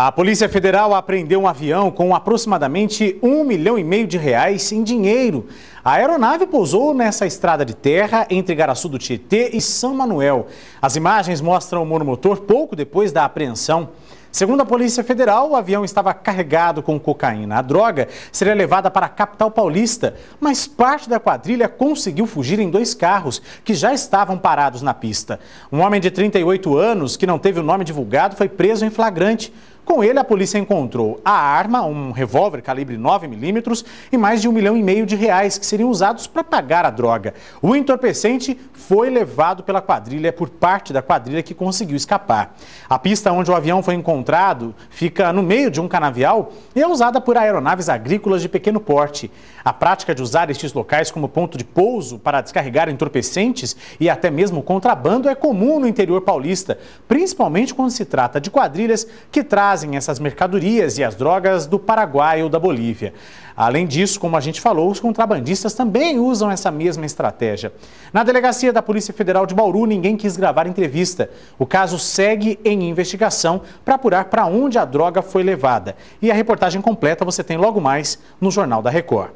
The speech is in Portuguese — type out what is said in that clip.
A Polícia Federal apreendeu um avião com aproximadamente um milhão e meio de reais em dinheiro. A aeronave pousou nessa estrada de terra entre Garaçu do Tietê e São Manuel. As imagens mostram o monomotor pouco depois da apreensão. Segundo a Polícia Federal, o avião estava carregado com cocaína. A droga seria levada para a capital paulista, mas parte da quadrilha conseguiu fugir em dois carros que já estavam parados na pista. Um homem de 38 anos, que não teve o nome divulgado, foi preso em flagrante. Com ele, a polícia encontrou a arma, um revólver calibre 9mm e mais de um milhão e meio de reais que seriam usados para pagar a droga. O entorpecente foi levado pela quadrilha, é por parte da quadrilha que conseguiu escapar. A pista onde o avião foi encontrado fica no meio de um canavial e é usada por aeronaves agrícolas de pequeno porte. A prática de usar estes locais como ponto de pouso para descarregar entorpecentes e até mesmo contrabando é comum no interior paulista, principalmente quando se trata de quadrilhas que trazem trazem essas mercadorias e as drogas do Paraguai ou da Bolívia. Além disso, como a gente falou, os contrabandistas também usam essa mesma estratégia. Na delegacia da Polícia Federal de Bauru, ninguém quis gravar entrevista. O caso segue em investigação para apurar para onde a droga foi levada. E a reportagem completa você tem logo mais no Jornal da Record.